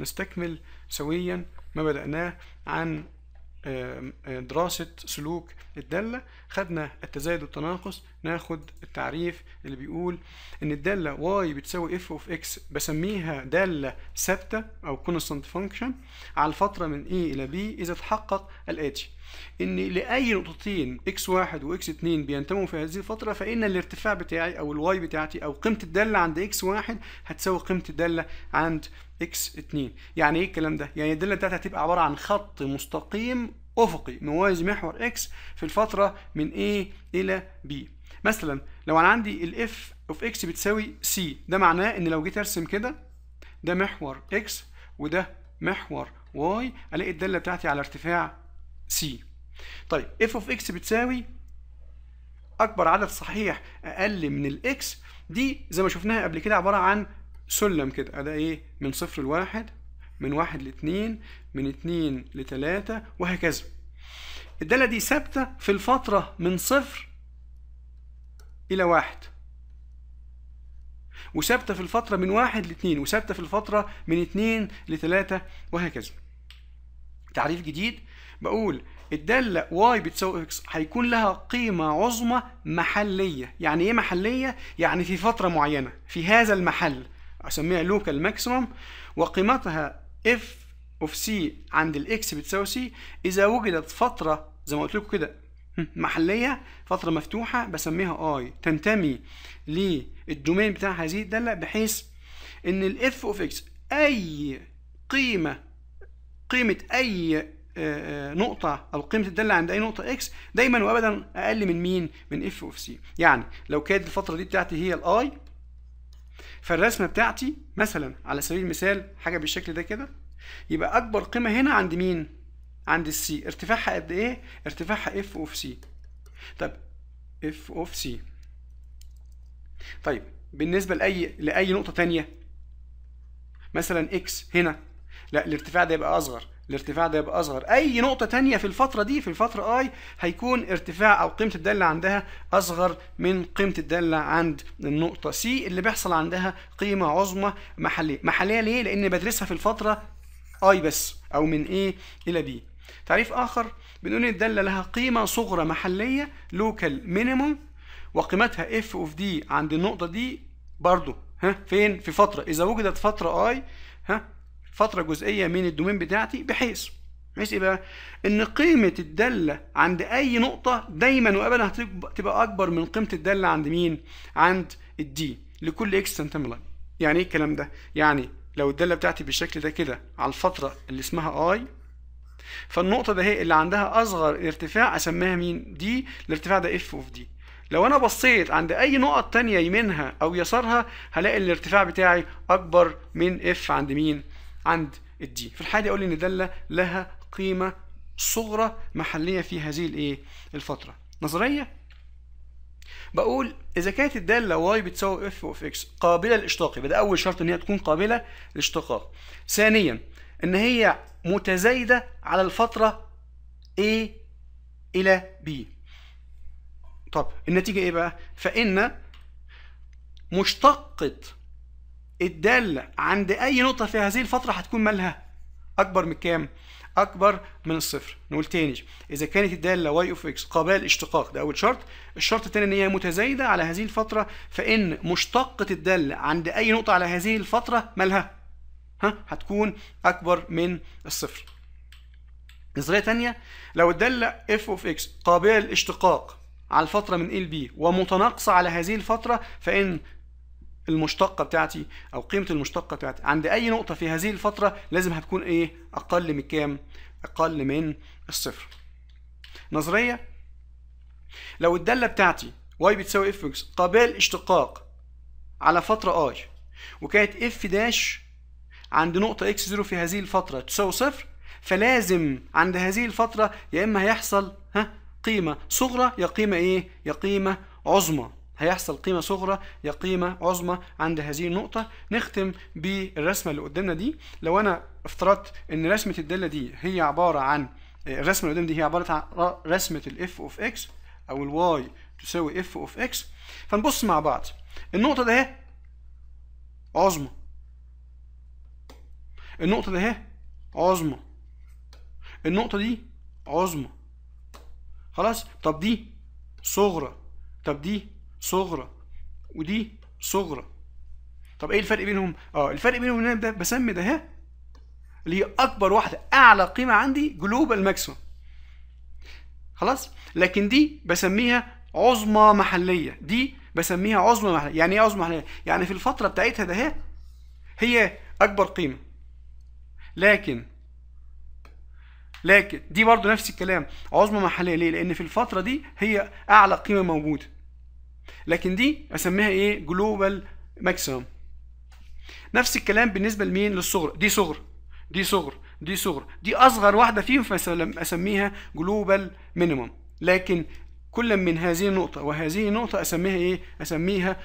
نستكمل سويا ما بدأناه عن آه، آه، دراسة سلوك الدالة خدنا التزايد والتناقص ناخد التعريف اللي بيقول ان الدالة y بتساوي f of x بسميها دالة ثابتة او constant function على الفترة من a إلى b اذا تحقق الاتي ان لاي نقطتين اكس واحد واكس اتنين بينتموا في هذه الفتره فان الارتفاع بتاعي او الواي بتاعتي او قيمه الداله عند اكس واحد هتساوي قيمه الداله عند اكس 2 يعني ايه الكلام ده يعني الداله بتاعتها هتبقى عباره عن خط مستقيم افقي موازي محور اكس في الفتره من A الى B مثلا لو انا عندي الاف اوف اكس بتساوي سي ده معناه ان لو جيت ارسم كده ده محور اكس وده محور واي الاقي الداله بتاعتي على ارتفاع سي طيب اف اوف اكس بتساوي اكبر عدد صحيح اقل من الاكس دي زي ما شفناها قبل كده عباره عن سلم كده ده ايه من صفر لواحد من واحد لاتنين من اتنين لتلاته وهكذا الداله دي ثابته في الفتره من صفر الى واحد وثابته في الفتره من واحد لاتنين وثابته في الفتره من اتنين لتلاته وهكذا تعريف جديد بقول الدالة y بتساوي x هيكون لها قيمة عظمى محلية يعني ايه محلية؟ يعني في فترة معينة في هذا المحل أسميها لوكال ماكسيمم وقيمتها f of c عند الاكس بتساوي c إذا وجدت فترة زي ما قلت لكم كده محلية فترة مفتوحة بسميها i تنتمي للدومين بتاع هذه الدالة بحيث إن ال f of x أي قيمة قيمة أي آه، آه، نقطة أو قيمة الدالة عند أي نقطة إكس دايما وأبدا أقل من مين؟ من إف أوف سي يعني لو كانت الفترة دي بتاعتي هي الأي فالرسمة بتاعتي مثلا على سبيل المثال حاجة بالشكل ده كده يبقى أكبر قيمة هنا عند مين؟ عند السي ارتفاعها قد إيه؟ ارتفاعها إف أوف سي طب إف أوف سي طيب بالنسبة لأي لأي نقطة تانية مثلا إكس هنا لا الارتفاع ده يبقى اصغر الارتفاع ده يبقى اصغر اي نقطه تانية في الفتره دي في الفتره اي هيكون ارتفاع او قيمه الداله عندها اصغر من قيمه الداله عند النقطه سي اللي بيحصل عندها قيمه عظمى محليه محليه ليه لان بدرسها في الفتره اي بس او من اي الى بي تعريف اخر بنقول ان الداله لها قيمه صغرى محليه لوكال مينيموم وقيمتها اف اوف دي عند النقطه دي برضه ها فين في فتره اذا وجدت فتره اي ها فتره جزئيه من الدومين بتاعتي بحيث بحيث ايه بقى ان قيمه الداله عند اي نقطه دايما وابدا هتبقى اكبر من قيمه الداله عند مين عند الدي لكل اكس سنتيم لاين يعني ايه الكلام ده يعني لو الداله بتاعتي بالشكل ده كده على الفتره اللي اسمها اي فالنقطه ده هي اللي عندها اصغر ارتفاع اسميها مين دي الارتفاع ده اف اوف دي لو انا بصيت عند اي نقط تانية يمينها او يسارها هلاقي الارتفاع بتاعي اكبر من اف عند مين عند الدي في الحالة يقول لي ان دالة لها قيمة صغرى محلية في هذه الايه الفترة نظرية بقول اذا كانت الدالة واي بتساوي اف اوف اكس قابلة للاشتقاق يبقى ده اول شرط ان هي تكون قابلة للاشتقاق ثانيا ان هي متزايدة على الفترة A إلى B طب النتيجة ايه بقى فإن مشتقة الدالة عند أي نقطة في هذه الفترة هتكون مالها أكبر من كام؟ أكبر من الصفر نقول تاني إذا كانت الدالة واي أوف إكس قابلة للاشتقاق ده أول شرط الشرط التاني إن هي متزايدة على هذه الفترة فإن مشتقة الدالة عند أي نقطة على هذه الفترة مالها؟ ها؟ هتكون أكبر من الصفر نظرية تانية لو الدالة f of x قابلة للاشتقاق على الفترة من A ل B ومتناقصة على هذه الفترة فإن المشتقه بتاعتي او قيمه المشتقه بتاعتي عند اي نقطه في هذه الفتره لازم هتكون ايه اقل من كام اقل من الصفر نظريه لو الداله بتاعتي y بتساوي اف اكس قابل اشتقاق على فتره i وكانت اف داش عند نقطه x 0 في هذه الفتره تساوي صفر فلازم عند هذه الفتره يا اما هيحصل ها قيمه صغرى يا قيمه ايه يا قيمه عظمى هيحصل قيمة صغرى يا قيمة عظمى عند هذه النقطة نختم بالرسمة اللي قدامنا دي لو أنا افترضت إن رسمة الدالة دي هي عبارة عن الرسمة اللي قدامنا دي هي عبارة عن رسمة الـ f of x أو الـ y تساوي f of x فنبص مع بعض النقطة ده هي عظمى النقطة ده هي عظمى النقطة دي عظمى خلاص طب دي صغرى طب دي صغرى ودي صغرى طب ايه الفرق بينهم اه الفرق بينهم ان انا بسمي ده ها اللي هي اكبر واحده اعلى قيمه عندي جلوبال ماكسيمم خلاص لكن دي بسميها عظمى محليه دي بسميها عظمى محليه يعني ايه عظمى محليه يعني في الفتره بتاعتها ده هي اكبر قيمه لكن لكن دي برضو نفس الكلام عظمى محليه ليه لان في الفتره دي هي اعلى قيمه موجوده لكن دي اسميها ايه جلوبال ماكسيمم نفس الكلام بالنسبه لمين للصغر دي صغر دي صغر دي صغر دي اصغر واحده فيهم فاسميها جلوبال مينيمم لكن كل من هذه النقطه وهذه النقطه اسميها ايه اسميها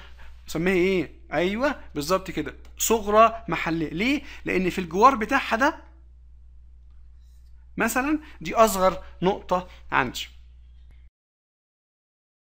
اسميها ايه ايوه بالظبط كده صغرى محليه ليه لان في الجوار بتاعها ده مثلا دي اصغر نقطه عندي